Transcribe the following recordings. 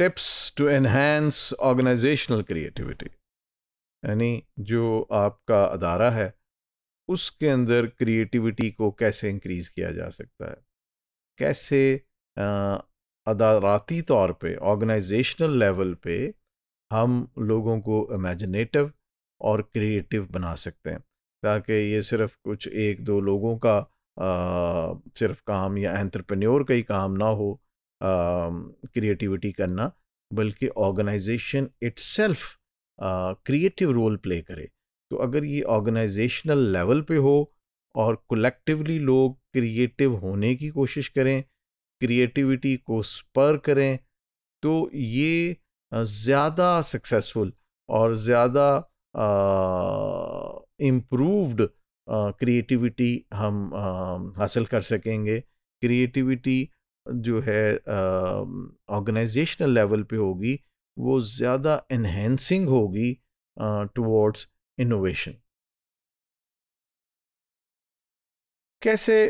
tips to enhance organizational creativity यानी जो आपका अदारा है उसके अंदर क्रिएटिविटी को कैसे इंक्रीज किया जा सकता है कैसे अदाराती तौर पे ऑर्गेनाइजेशनल लेवल पे हम लोगों को इमेजिनेटिव और क्रिएटिव बना सकते हैं ताकि ये सिर्फ कुछ एक दो लोगों का आ, सिर्फ काम या एंट्रप्रेन्योर का ही काम ना हो क्रिएटिविटी um, करना बल्कि organization itself creative role play करे तो अगर ये ऑर्गेनाइजेशनल लेवल पे हो और कलेक्टिवली लोग क्रिएटिव होने की कोशिश करें क्रिएटिविटी को स्पर करें तो ये uh, ज़्यादा सक्सेसफुल और ज़्यादा इम्प्रूव्ड uh, क्रिएटिविटी uh, हम आ, हासिल कर सकेंगे क्रिएटिविटी जो है ऑर्गेनाइजेशनल लेवल पे होगी वो ज़्यादा इन्हेंसिंग होगी टुवर्ड्स इनोवेशन कैसे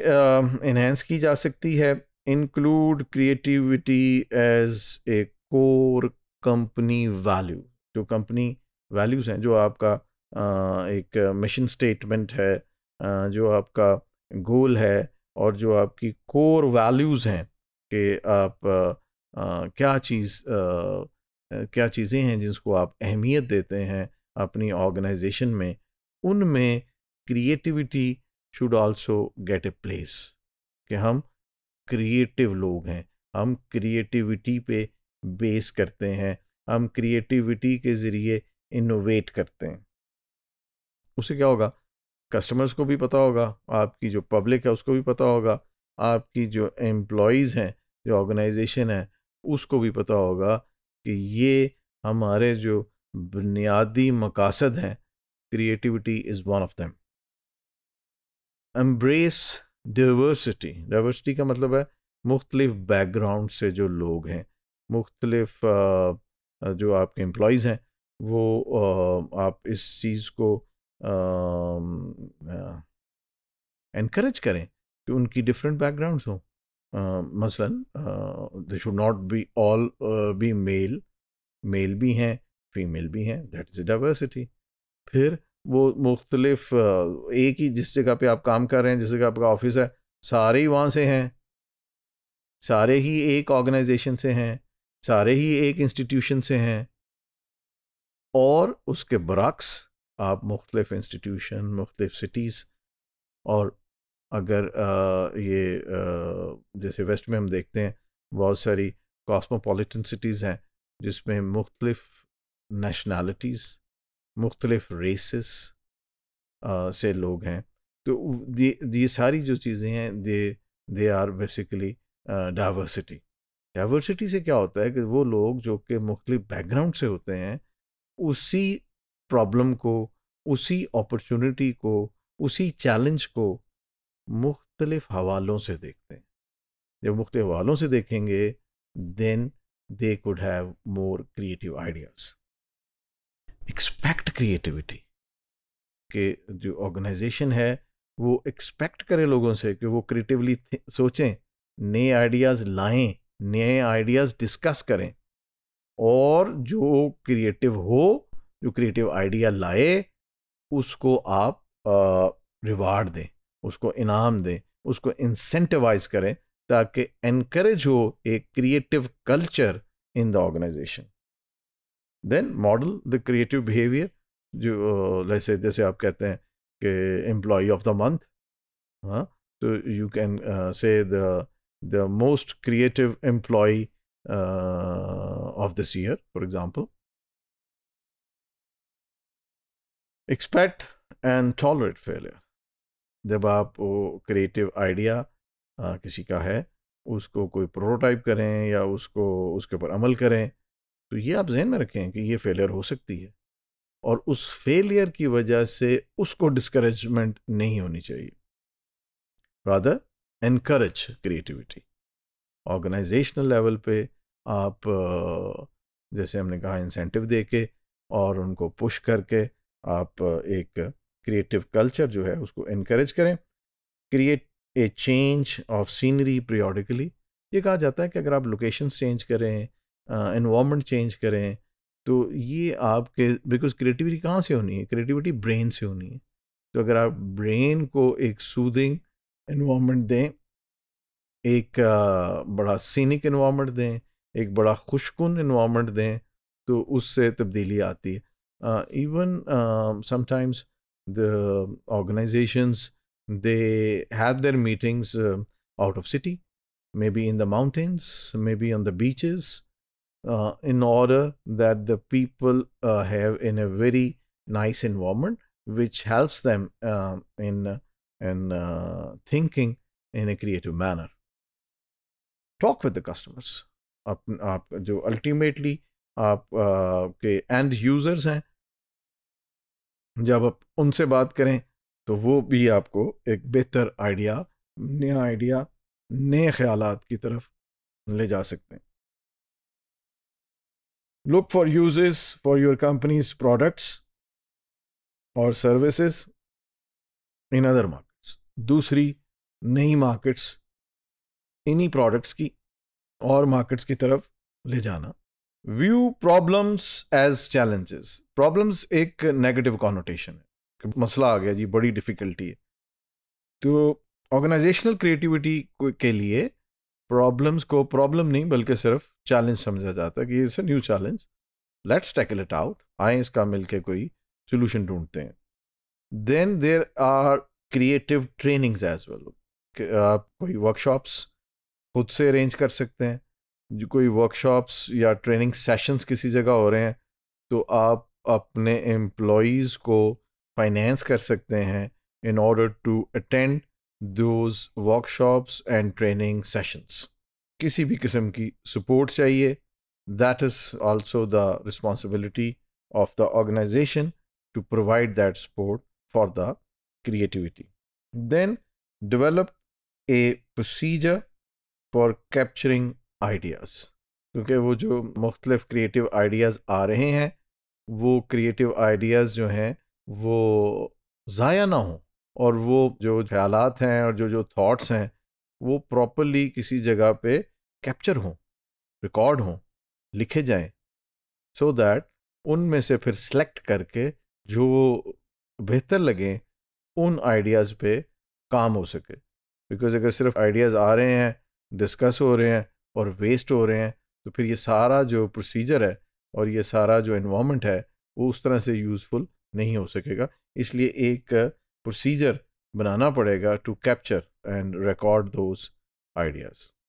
इन्हेंस की जा सकती है include creativity as a core company value जो कंपनी वैल्यूज़ हैं जो आपका एक मिशन स्टेटमेंट है जो आपका गोल है और जो आपकी कोर वैल्यूज़ हैं कि आप आ, आ, क्या चीज़ क्या चीज़ें हैं जिसको आप अहमियत देते हैं अपनी ऑर्गेनाइजेशन में उनमें creativity should also get a place कि हम क्रिएटिव लोग हैं हम क्रिएटिविटी पे बेस करते हैं हम क्रिएटिविटी के ज़रिए इनोवेट करते हैं उसे क्या होगा कस्टमर्स को भी पता होगा आपकी जो पब्लिक है उसको भी पता होगा आपकी जो एम्प्लॉज़ हैं जो ऑर्गेनाइजेशन है उसको भी पता होगा कि ये हमारे जो बुनियादी मकासद हैं creativity is one of them embrace diversity diversity का मतलब है मुख्तलिफ बैकग्राउंड से जो लोग हैं मुख्तलिफ जो आपके एम्प्लॉज हैं वो आप इस चीज़ को इनक्रेज करें कि उनकी डिफरेंट बैकग्राउंड्स हों मसलन they should not be all be male male भी हैं फीमेल भी हैं दैट इज़ डाइवर्सिटी फिर वो मुख्तलिफ एक ही जिस जगह पे आप काम कर रहे हैं जिस जगह आपका ऑफिस है सारे ही वहाँ से हैं सारे ही एक ऑर्गेनाइजेशन से हैं सारे ही एक इंस्टीट्यूशन से हैं और उसके बरक्स आप मुख्तलिफ इंस्टीट्यूशन मुख्तलिफ सिटीज़ और अगर आ, ये आ, जैसे वेस्ट में हम देखते हैं बहुत सारी कॉस्मोपॉलिटन सिटीज़ हैं जिसमें मुख्तलफ़ नेशनलिटीज़ मुख्तलफ़ रेसिस से लोग हैं तो ये सारी जो चीज़ें हैं they they are basically diversity diversity से क्या होता है कि वो लोग जो कि मुख्तलिफ बैकग्राउंड से होते हैं उसी प्रॉब्लम को उसी अपॉर्चुनिटी को उसी चैलेंज को मुख्तलिफ हवालों से देखते हैं जब मुख्त हवालों से देखेंगे then they could have more creative ideas expect creativity के जो ऑर्गेनाइजेशन है वो एक्सपेक्ट करें लोगों से कि वो क्रिएटिवली सोचें नए आइडियाज़ लाएं नए आइडियाज़ डिस्कस करें और जो क्रिएटिव हो जो क्रिएटिव आइडिया लाए उसको आप रिवार्ड दें उसको इनाम दें उसको इंसेंटिवाइज करें ताकि एनकरेज हो a creative culture in the organization then model the creative behavior जो जैसे जैसे आप कहते हैं कि एम्प्लॉय ऑफ द मंथ हाँ तो you can say the the most creative employee of this year for example expect and tolerate failure जब आप वो क्रिएटिव आइडिया किसी का है उसको कोई प्रोटोटाइप करें या उसको उसके ऊपर अमल करें तो ये आप जहन में रखें कि ये फेलियर हो सकती है और उस फेलियर की वजह से उसको डिस्करेजमेंट नहीं होनी चाहिए rather increase creativity organizational level पे आप जैसे हमने कहा इंसेंटिव दे के और उनको पुश करके आप एक क्रिएटिव कल्चर जो है उसको इनक्रेज करें create a change of scenery periodically ये कहा जाता है कि अगर आप लोकेशन चेंज करें इन्वामेंट चेंज करें तो ये आपके बिकॉज क्रिएटिविटी कहाँ से होनी है क्रिएटिविटी ब्रेन से होनी है तो अगर आप ब्रेन को एक सूदिंग इन्वामेंट दें एक बड़ा सीनिक इन्वामेंट दें एक बड़ा खुशकुन इन्वामेंट दें तो उससे तब्दीली आती है even sometimes the organizations they have their meetings uh, out of city maybe in the mountains maybe on the beaches uh, in order that the people uh, have in a very nice environment which helps them um, in in uh, thinking in a creative manner talk with the customers Ultimately, आप जो uh, users आप जब आप उनसे बात करें तो वो भी आपको एक बेहतर आइडिया नया आइडिया नए ख्याल की तरफ ले जा सकते हैं look for uses for your companies products और सर्विसेज इन अदर मार्केट्स दूसरी नई मार्केट्स इन्हीं प्रोडक्ट्स की और मार्केट्स की तरफ ले जाना view problems as challenges problems एक नेगेटिव कॉनोटेशन है कि मसला आ गया जी बड़ी डिफिकल्टी है तो ऑर्गेनाइजेशनल क्रिएटिविटी के लिए प्रॉब्लम्स को प्रॉब्लम नहीं बल्कि सिर्फ चैलेंज समझा जाता है कि it's a new challenge let's tackle it out आए इसका मिलके कोई सोल्यूशन ढूंढते हैं then there are creative trainings as well आप कोई वर्कशॉप्स खुद से अरेंज कर सकते हैं जो कोई वर्कशॉप्स या ट्रेनिंग सेशंस किसी जगह हो रहे हैं तो आप अपने एम्प्लॉयज़ को फाइनेंस कर सकते हैं in order to attend those workshops and training sessions किसी भी किस्म की सपोर्ट चाहिए that is also the responsibility of the organization to provide that support for the creativity then develop a procedure for capturing ideas क्योंकि वो जो मुख्तलिफ creative ideas आ रहे हैं वो क्रिएटिव आइडियाज़ जो हैं वो ज़ाया ना हों और वो जो ख्याल हैं और जो जो थाट्स हैं वो प्रॉपरली किसी जगह पे कैप्चर हों रिकॉर्ड हों लिखे जाएं सो दैट उनमें से फिर सेलेक्ट करके जो बेहतर लगें उन आइडियाज़ पे काम हो सके बिकॉज़ अगर सिर्फ आइडियाज़ आ रहे हैं डिस्कस हो रहे हैं और वेस्ट हो रहे हैं तो फिर ये सारा जो प्रोसीजर है और ये सारा जो इन्वामेंट है वो उस तरह से यूज़फुल नहीं हो सकेगा इसलिए एक प्रोसीजर बनाना पड़ेगा to capture and record those ideas